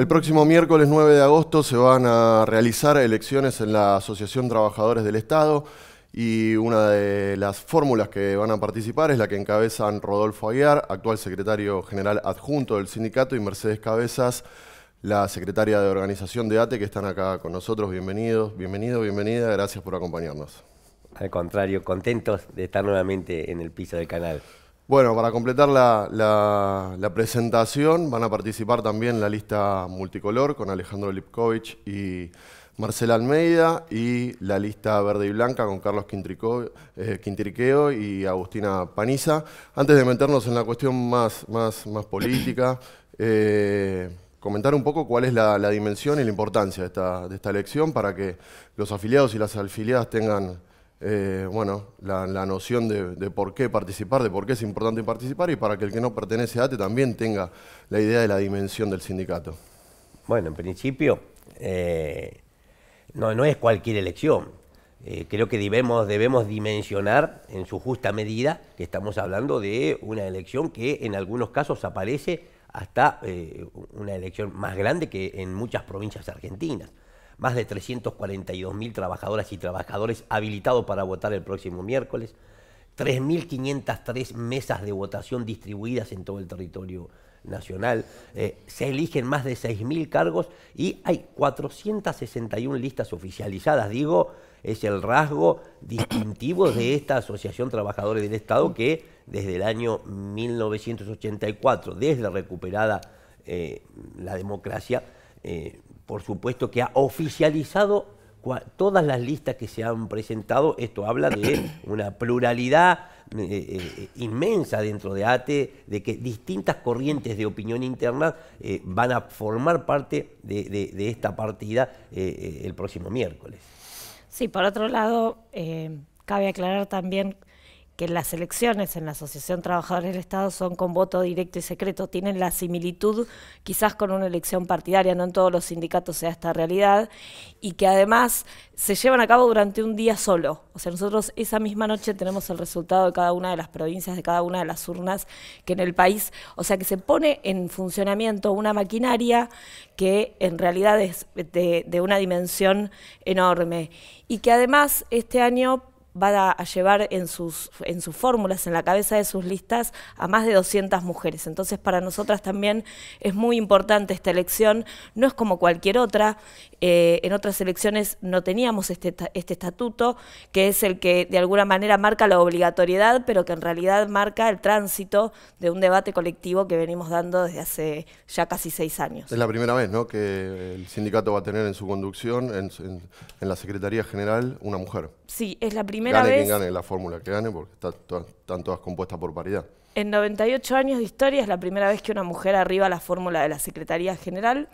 El próximo miércoles 9 de agosto se van a realizar elecciones en la Asociación Trabajadores del Estado y una de las fórmulas que van a participar es la que encabezan Rodolfo Aguiar, actual secretario general adjunto del sindicato, y Mercedes Cabezas, la secretaria de organización de ATE, que están acá con nosotros. Bienvenidos, bienvenido, bienvenida, gracias por acompañarnos. Al contrario, contentos de estar nuevamente en el piso del canal. Bueno, para completar la, presentación van a participar también la lista multicolor con Alejandro Lipkovich y Marcela Almeida y la lista verde y blanca con Carlos Quintrico, eh, y Agustina Paniza. Antes de meternos en la cuestión más, más, más política, eh, comentar un poco cuál es la, dimensión y la importancia de esta, de esta elección para que los afiliados y las afiliadas tengan eh, bueno, la, noción de, por qué participar, de por qué es importante participar y para que el que no pertenece a ATE también tenga la idea de la dimensión del sindicato. Bueno, en principio, eh, no, es cualquier elección. Eh, creo que debemos dimensionar en su justa medida que estamos hablando de una elección que en algunos casos aparece hasta una elección más grande que en muchas provincias argentinas más de 342.000 trabajadoras y trabajadores habilitados para votar el próximo miércoles, 3.503 mesas de votación distribuidas en todo el territorio nacional, eh, se eligen más de 6.000 cargos y hay 461 listas oficializadas, digo, es el rasgo distintivo de esta Asociación Trabajadores del Estado que desde el año 1984, desde recuperada eh, la democracia, eh, por supuesto que ha oficializado todas las listas que se han presentado. Esto habla de una pluralidad eh, eh, eh, inmensa dentro de ATE, de que distintas corrientes de opinión interna van a formar parte de, de esta partida el próximo miércoles. Sí, por otro lado, cabe aclarar también que las elecciones en la Asociación Trabajadores del Estado son con voto directo y secreto, tienen la similitud quizás con una elección partidaria, no en todos los sindicatos sea esta realidad, y que además se llevan a cabo durante un día solo. O sea, nosotros esa misma noche tenemos el resultado de cada una de las provincias, de cada una de las urnas que en el país, o sea, que se pone en funcionamiento una maquinaria que en realidad es de, de una dimensión enorme y que además este año va a llevar en sus, en sus fórmulas, en la cabeza de sus listas, a más de 200 mujeres. Entonces, para nosotras también es muy importante esta elección, no es como cualquier otra, eh, en otras elecciones no teníamos este, este, estatuto, que es el que de alguna manera marca la obligatoriedad, pero que en realidad marca el tránsito de un debate colectivo que venimos dando desde hace ya casi seis años. Es la primera vez ¿no? que el sindicato va a tener en su conducción, en, la Secretaría General, una mujer. Sí, es la primera gane vez... Quien gane la fórmula que gane, porque están todas compuestas por paridad. En 98 años de historia es la primera vez que una mujer arriba a la fórmula de la Secretaría General.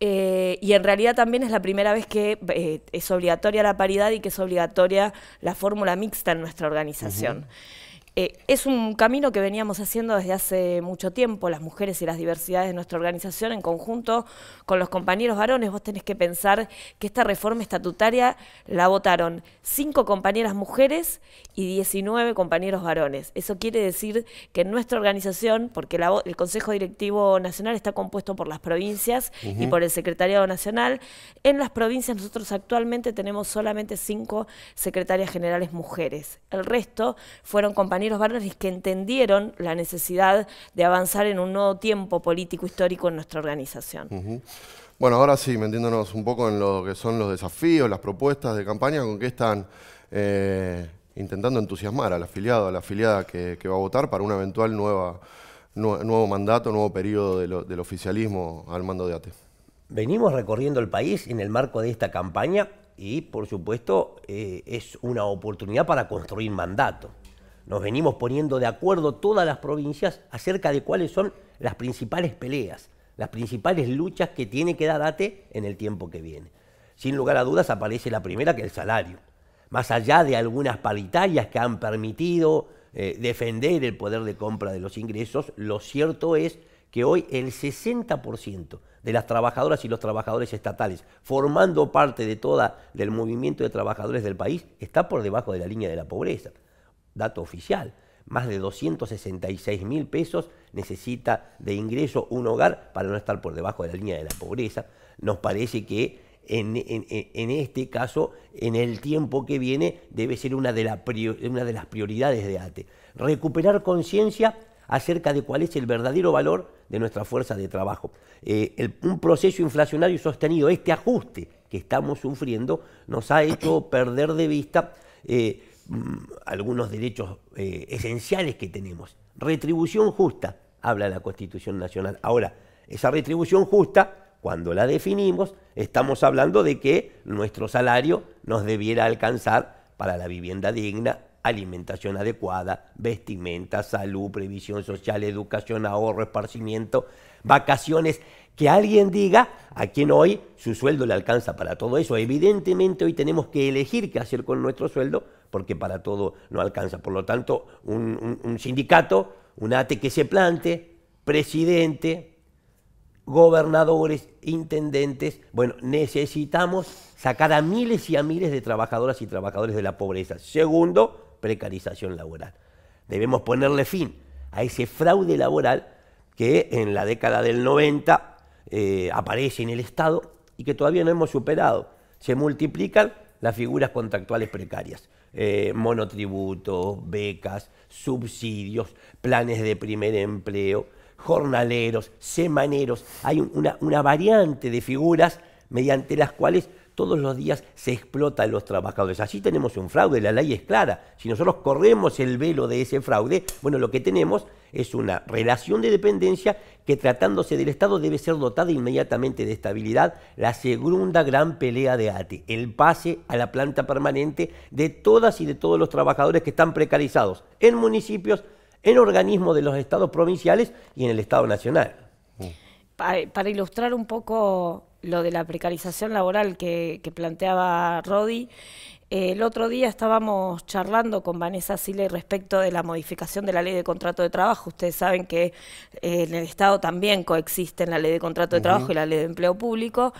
Eh, y en realidad también es la primera vez que eh, es obligatoria la paridad y que es obligatoria la fórmula mixta en nuestra organización. Eh, es un camino que veníamos haciendo desde hace mucho tiempo, las mujeres y las diversidades de nuestra organización en conjunto con los compañeros varones. Vos tenés que pensar que esta reforma estatutaria la votaron cinco compañeras mujeres y 19 compañeros varones. Eso quiere decir que en nuestra organización, porque el Consejo Directivo Nacional está compuesto por las provincias y por el Secretariado Nacional, en las provincias nosotros actualmente tenemos solamente cinco secretarias generales mujeres. El resto fueron compañeros los varones que entendieron la necesidad de avanzar en un nuevo tiempo político histórico en nuestra organización. Bueno, ahora sí, metiéndonos un poco en lo que son los desafíos, las propuestas de campaña, con qué están eh, intentando entusiasmar al afiliado, a la afiliada que, va a votar para un eventual nueva, nuevo mandato, nuevo periodo del oficialismo al mando de ATE. Venimos recorriendo el país en el marco de esta campaña y por supuesto eh, es una oportunidad para construir mandato nos venimos poniendo de acuerdo todas las provincias acerca de cuáles son las principales peleas, las principales luchas que tiene que dar ATE en el tiempo que viene. Sin lugar a dudas aparece la primera, que es el salario. Más allá de algunas paritarias que han permitido eh, defender el poder de compra de los ingresos, lo cierto es que hoy el 60% de las trabajadoras y los trabajadores estatales, formando parte de toda del movimiento de trabajadores del país, está por debajo de la línea de la pobreza dato oficial, más de 266 mil pesos necesita de ingreso un hogar para no estar por debajo de la línea de la pobreza. Nos parece que en, en, este caso, en el tiempo que viene, debe ser una de, una de las prioridades de ATE. Recuperar conciencia acerca de cuál es el verdadero valor de nuestra fuerza de trabajo. Eh, un proceso inflacionario sostenido, este ajuste que estamos sufriendo, nos ha hecho perder de vista eh, Mm, algunos derechos eh, esenciales que tenemos. Retribución justa, habla la Constitución Nacional. Ahora, esa retribución justa, cuando la definimos, estamos hablando de que nuestro salario nos debiera alcanzar para la vivienda digna, alimentación adecuada, vestimenta, salud, previsión social, educación, ahorro, esparcimiento, vacaciones. Que alguien diga a quien hoy su sueldo le alcanza para todo eso. Evidentemente hoy tenemos que elegir qué hacer con nuestro sueldo porque para todo no alcanza. Por lo tanto, un, sindicato, un ATE que se plante, presidente, gobernadores, intendentes. Bueno, necesitamos sacar a miles y a miles de trabajadoras y trabajadores de la pobreza. Segundo, precarización laboral. Debemos ponerle fin a ese fraude laboral que en la década del 90 eh, aparece en el Estado y que todavía no hemos superado. Se multiplican las figuras contractuales precarias, eh, monotributos, becas, subsidios, planes de primer empleo, jornaleros, semaneros. Hay una, una variante de figuras mediante las cuales todos los días se explota a los trabajadores. así tenemos un fraude, la ley es clara. Si nosotros corremos el velo de ese fraude, bueno, lo que tenemos es una relación de dependencia que tratándose del Estado debe ser dotada inmediatamente de estabilidad. La segunda gran pelea de ATE, el pase a la planta permanente de todas y de todos los trabajadores que están precarizados en municipios, en organismos de los estados provinciales y en el Estado Nacional para, ilustrar un poco lo de la precarización laboral que, planteaba Rodi, eh, el otro día estábamos charlando con Vanessa Sile respecto de la modificación de la ley de contrato de trabajo. Ustedes saben que eh, en el Estado también coexisten la ley de contrato de trabajo y la ley de empleo público.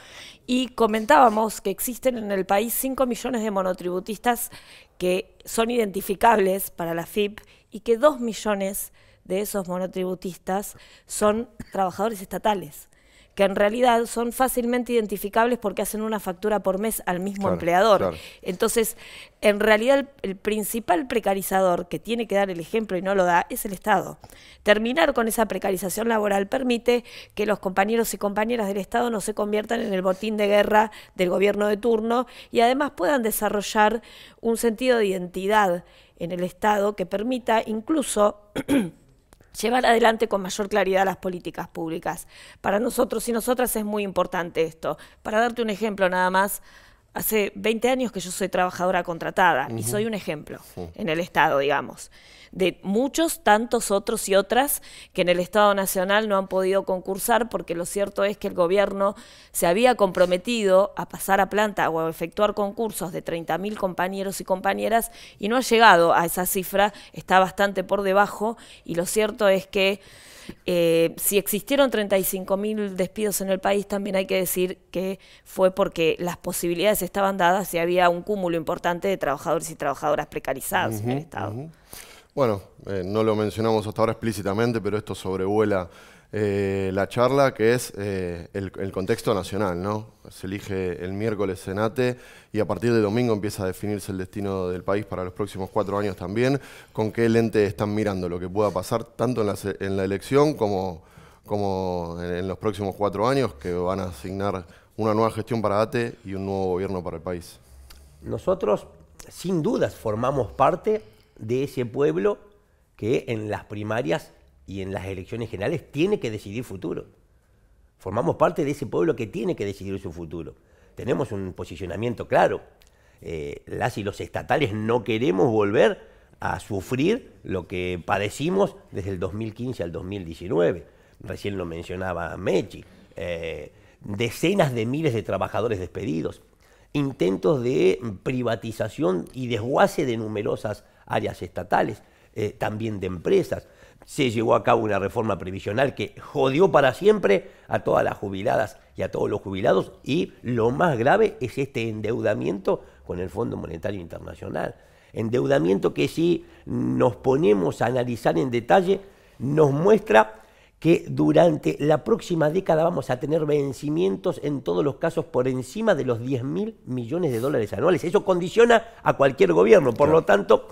Y comentábamos que existen en el país 5 millones de monotributistas que son identificables para la FIP y que 2 millones de esos monotributistas son trabajadores estatales que en realidad son fácilmente identificables porque hacen una factura por mes al mismo empleador. Entonces, en realidad el, principal precarizador que tiene que dar el ejemplo y no lo da es el Estado. Terminar con esa precarización laboral permite que los compañeros y compañeras del Estado no se conviertan en el botín de guerra del gobierno de turno y además puedan desarrollar un sentido de identidad en el Estado que permita incluso llevar adelante con mayor claridad las políticas públicas. Para nosotros y nosotras es muy importante esto. Para darte un ejemplo nada más, hace 20 años que yo soy trabajadora contratada y soy un ejemplo en el Estado, digamos, de muchos, tantos otros y otras que en el Estado Nacional no han podido concursar porque lo cierto es que el gobierno se había comprometido a pasar a planta o a efectuar concursos de 30.000 compañeros y compañeras y no ha llegado a esa cifra, está bastante por debajo y lo cierto es que... Eh, si existieron 35.000 despidos en el país, también hay que decir que fue porque las posibilidades estaban dadas y había un cúmulo importante de trabajadores y trabajadoras precarizados en el Estado. Bueno, eh, no lo mencionamos hasta ahora explícitamente, pero esto sobrevuela eh, la charla que es eh, el, contexto nacional, ¿no? Se elige el miércoles Senate y a partir de domingo empieza a definirse el destino del país para los próximos cuatro años también, con qué lente están mirando lo que pueda pasar tanto en la, en la elección como, como en, en los próximos cuatro años que van a asignar una nueva gestión para ATE y un nuevo gobierno para el país. Nosotros, sin dudas, formamos parte de ese pueblo que en las primarias y en las elecciones generales tiene que decidir futuro. Formamos parte de ese pueblo que tiene que decidir su futuro. Tenemos un posicionamiento claro. Eh, las y los estatales no queremos volver a sufrir lo que padecimos desde el 2015 al 2019. Recién lo mencionaba Mechi. Eh, decenas de miles de trabajadores despedidos, intentos de privatización y desguace de numerosas áreas estatales, eh, también de empresas, se llevó a cabo una reforma previsional que jodió para siempre a todas las jubiladas y a todos los jubilados y lo más grave es este endeudamiento con el Fondo Monetario Internacional. Endeudamiento que si nos ponemos a analizar en detalle nos muestra que durante la próxima década vamos a tener vencimientos en todos los casos por encima de los 10 mil millones de dólares anuales. Eso condiciona a cualquier gobierno. Por lo tanto,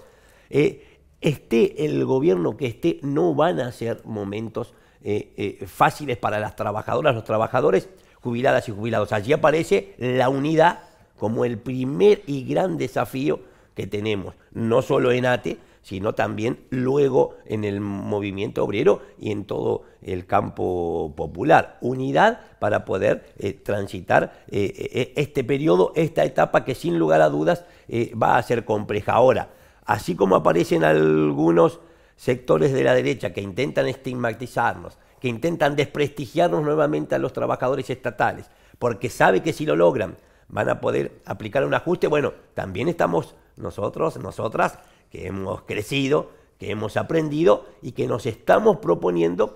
eh, esté el gobierno que esté, no van a ser momentos eh, eh, fáciles para las trabajadoras, los trabajadores, jubiladas y jubilados. Allí aparece la unidad como el primer y gran desafío que tenemos, no solo en ATE, sino también luego en el movimiento obrero y en todo el campo popular. Unidad para poder eh, transitar este periodo, esta etapa que sin lugar a dudas va a ser compleja. Ahora, Así como aparecen algunos sectores de la derecha que intentan estigmatizarnos, que intentan desprestigiarnos nuevamente a los trabajadores estatales, porque sabe que si lo logran van a poder aplicar un ajuste. Bueno, también estamos nosotros, nosotras, que hemos crecido, que hemos aprendido y que nos estamos proponiendo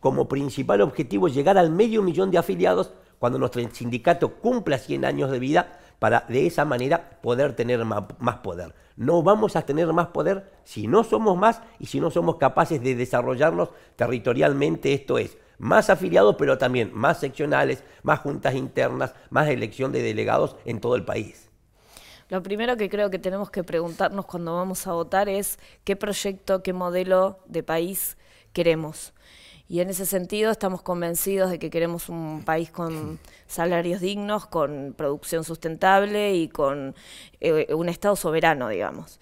como principal objetivo llegar al medio millón de afiliados cuando nuestro sindicato cumpla 100 años de vida para de esa manera poder tener más poder. No vamos a tener más poder si no somos más y si no somos capaces de desarrollarnos territorialmente, esto es, más afiliados, pero también más seccionales, más juntas internas, más elección de delegados en todo el país. Lo primero que creo que tenemos que preguntarnos cuando vamos a votar es qué proyecto, qué modelo de país queremos y en ese sentido estamos convencidos de que queremos un país con salarios dignos, con producción sustentable y con eh, un Estado soberano, digamos.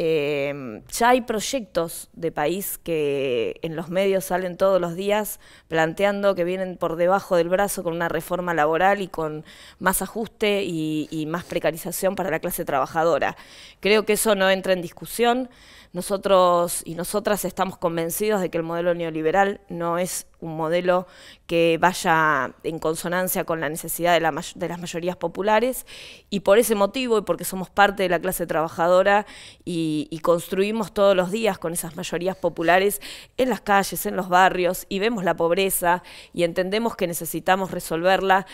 Em, ya hay proyectos de país que en los medios salen todos los días planteando que vienen por debajo del brazo con una reforma laboral y con más ajuste y más precarización para la clase trabajadora. Creo que eso no entra en discusión. Nosotros y nosotras estamos convencidos de que el modelo neoliberal no es un modelo que vaya en consonancia con la necesidad de, las mayorías populares y por ese motivo y porque somos parte de la clase trabajadora y, construimos todos los días con esas mayorías populares en las calles, en los barrios y vemos la pobreza y entendemos que necesitamos resolverla.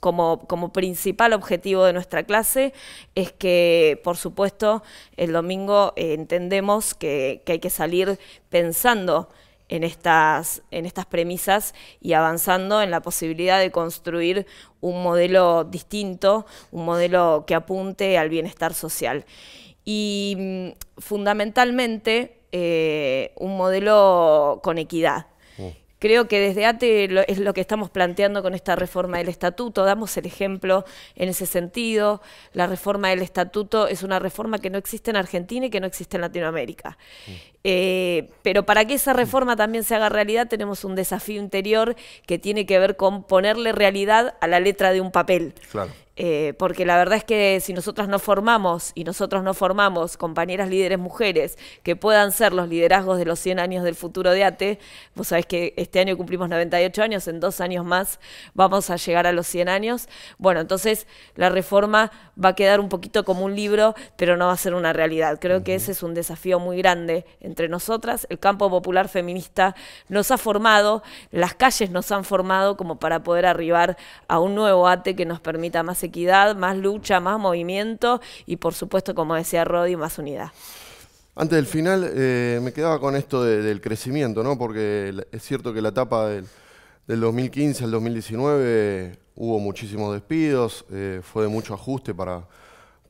Como, como principal objetivo de nuestra clase es que, por supuesto, el domingo eh, entendemos que hay que salir pensando en estas, en estas premisas y avanzando en la posibilidad de construir un modelo distinto, un modelo que apunte al bienestar social. Y mm, fundamentalmente eh, un modelo con equidad Creo que desde ATE es lo que estamos planteando con esta reforma del estatuto, damos el ejemplo en ese sentido. La reforma del estatuto es una reforma que no existe en Argentina y que no existe en Latinoamérica. Mm. Eh, pero para que esa reforma también se haga realidad tenemos un desafío interior que tiene que ver con ponerle realidad a la letra de un papel. Claro. Eh, porque la verdad es que si nosotras no formamos y nosotros no formamos compañeras líderes mujeres que puedan ser los liderazgos de los 100 años del futuro de ATE, vos sabés que este año cumplimos 98 años, en dos años más vamos a llegar a los 100 años. Bueno, entonces la reforma va a quedar un poquito como un libro, pero no va a ser una realidad. Creo que ese es un desafío muy grande entre nosotras. El campo popular feminista nos ha formado, las calles nos han formado como para poder arribar a un nuevo ATE que nos permita más equidad, más lucha, más movimiento y por supuesto, como decía Rodi, más unidad. Antes del final, eh, me quedaba con esto del crecimiento, ¿no? Porque es cierto que la etapa del, 2015 al 2019 hubo muchísimos despidos, eh, fue de mucho ajuste para,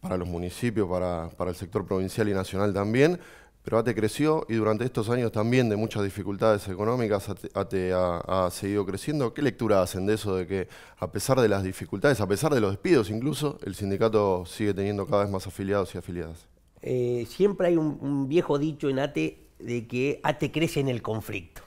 los municipios, para, para el sector provincial y nacional también. Pero ATE creció y durante estos años también de muchas dificultades económicas ATE ha, seguido creciendo. ¿Qué lectura hacen de eso de que a pesar de las dificultades, a pesar de los despidos incluso, el sindicato sigue teniendo cada vez más afiliados y afiliadas? Eh, siempre hay un, viejo dicho en ATE de que ATE crece en el conflicto.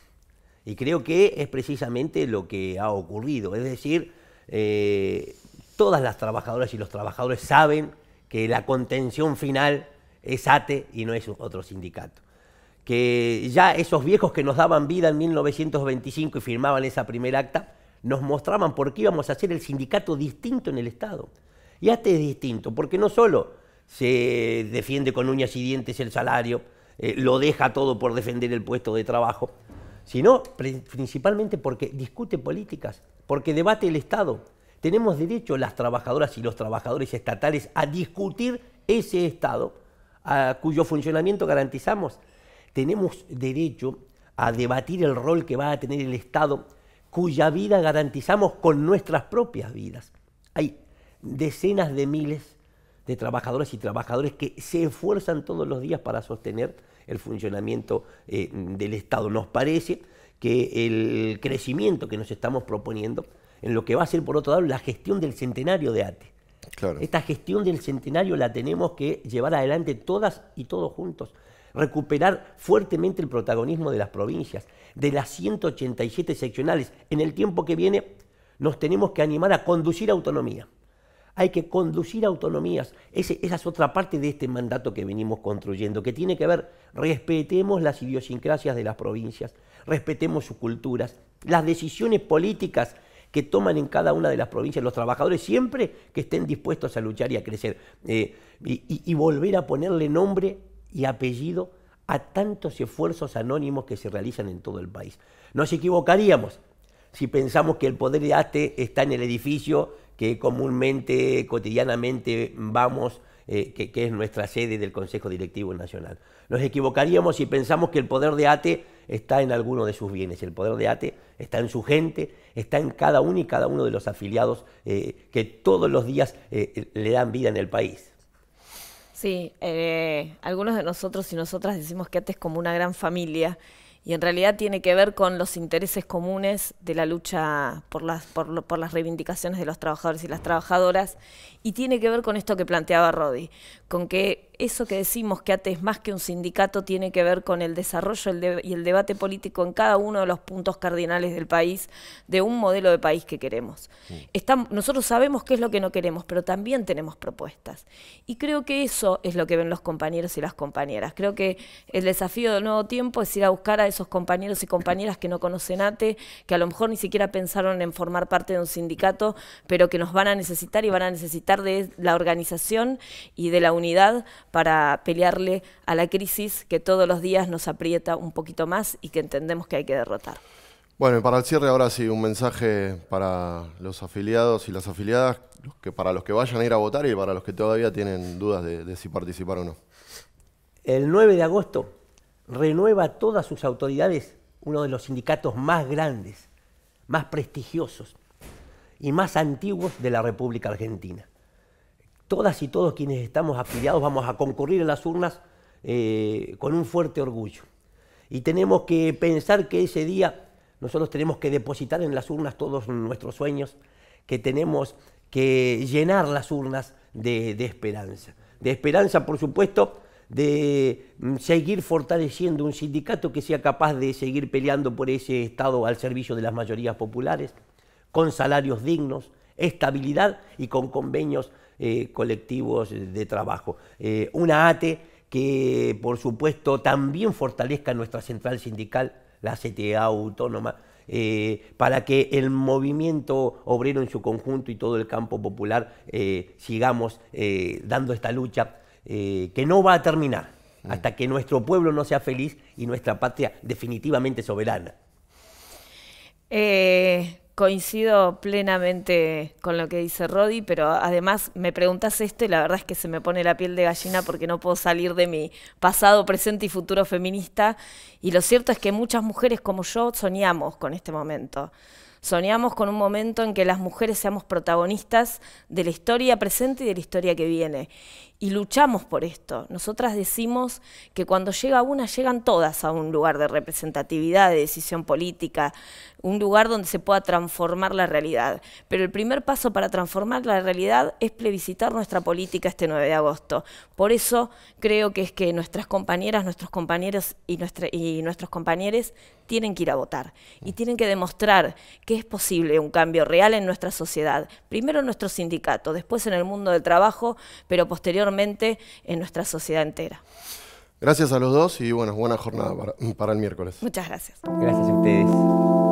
Y creo que es precisamente lo que ha ocurrido. Es decir, eh, todas las trabajadoras y los trabajadores saben que la contención final es ATE y no es otro sindicato. Que ya esos viejos que nos daban vida en 1925 y firmaban esa primera acta, nos mostraban por qué íbamos a hacer el sindicato distinto en el Estado. Y ATE es distinto, porque no solo se defiende con uñas y dientes el salario, eh, lo deja todo por defender el puesto de trabajo, sino principalmente porque discute políticas, porque debate el Estado. Tenemos derecho las trabajadoras y los trabajadores estatales a discutir ese Estado cuyo funcionamiento garantizamos. Tenemos derecho a debatir el rol que va a tener el Estado, cuya vida garantizamos con nuestras propias vidas. Hay decenas de miles de trabajadores y trabajadores que se esfuerzan todos los días para sostener el funcionamiento eh, del Estado. Nos parece que el crecimiento que nos estamos proponiendo, en lo que va a ser, por otro lado, la gestión del centenario de ATE, esta gestión del centenario la tenemos que llevar adelante todas y todos juntos. Recuperar fuertemente el protagonismo de las provincias, de las 187 seccionales. En el tiempo que viene nos tenemos que animar a conducir autonomía. Hay que conducir autonomías. esa es otra parte de este mandato que venimos construyendo, que tiene que ver, respetemos las idiosincrasias de las provincias, respetemos sus culturas. Las decisiones políticas que toman en cada una de las provincias los trabajadores, siempre que estén dispuestos a luchar y a crecer. Eh, y, volver a ponerle nombre y apellido a tantos esfuerzos anónimos que se realizan en todo el país. Nos equivocaríamos si pensamos que el poder de ATE está en el edificio que comúnmente, cotidianamente vamos, eh, que, que, es nuestra sede del Consejo Directivo Nacional. Nos equivocaríamos si pensamos que el poder de ATE está en alguno de sus bienes. El poder de ATE está en su gente, está en cada uno y cada uno de los afiliados eh, que todos los días eh, le dan vida en el país. Sí, eh, algunos de nosotros y nosotras decimos que ATE es como una gran familia y en realidad tiene que ver con los intereses comunes de la lucha por las, por las reivindicaciones de los trabajadores y las trabajadoras y tiene que ver con esto que planteaba Rodi, con que eso que decimos que ATE es más que un sindicato tiene que ver con el desarrollo y el debate político en cada uno de los puntos cardinales del país, de un modelo de país que queremos. Mm. nosotros sabemos qué es lo que no queremos, pero también tenemos propuestas. Y creo que eso es lo que ven los compañeros y las compañeras. Creo que el desafío del nuevo tiempo es ir a buscar a esos compañeros y compañeras que no conocen ATE, que a lo mejor ni siquiera pensaron en formar parte de un sindicato, pero que nos van a necesitar y van a necesitar de la organización y de la unidad para pelearle a la crisis que todos los días nos aprieta un poquito más y que entendemos que hay que derrotar. Bueno, y para el cierre ahora sí, un mensaje para los afiliados y las afiliadas, que para los que vayan a ir a votar y para los que todavía tienen dudas de si participar o no. El 9 de agosto renueva todas sus autoridades uno de los sindicatos más grandes, más prestigiosos y más antiguos de la República Argentina todas y todos quienes estamos afiliados vamos a concurrir a las urnas eh, con un fuerte orgullo. Y tenemos que pensar que ese día nosotros tenemos que depositar en las urnas todos nuestros sueños, que tenemos que llenar las urnas de esperanza. De esperanza, por supuesto, de mm, seguir fortaleciendo un sindicato que sea capaz de seguir peleando por ese Estado al servicio de las mayorías populares, con salarios dignos, estabilidad y con convenios eh, colectivos de trabajo. Eh, una ATE que, por supuesto, también fortalezca nuestra central sindical, la CTA autónoma, eh, para que el movimiento obrero en su conjunto y todo el campo popular sigamos dando esta lucha que no va a terminar mm. hasta que nuestro pueblo no sea feliz y nuestra patria definitivamente soberana. Coincido plenamente con lo que dice Rodi, pero además me preguntas esto y la verdad es que se me pone la piel de gallina porque no puedo salir de mi pasado, presente y futuro feminista. Y lo cierto es que muchas mujeres como yo soñamos con este momento. Soñamos con un momento en que las mujeres seamos protagonistas de la historia presente y de la historia que viene y luchamos por esto. Nosotras decimos que cuando llega una, llegan todas a un lugar de representatividad, de decisión política, un lugar donde se pueda transformar la realidad. Pero el primer paso para transformar la realidad es plebiscitar nuestra política este 9 de agosto. Por eso creo que es que nuestras compañeras, nuestros compañeros y, y nuestros compañeros tienen que ir a votar y tienen que demostrar que es posible un cambio real en nuestra sociedad, primero en nuestro sindicato, después en el mundo del trabajo, pero posteriormente en nuestra sociedad entera. Gracias a los dos y bueno, buena jornada para el miércoles. Muchas gracias. Gracias a ustedes.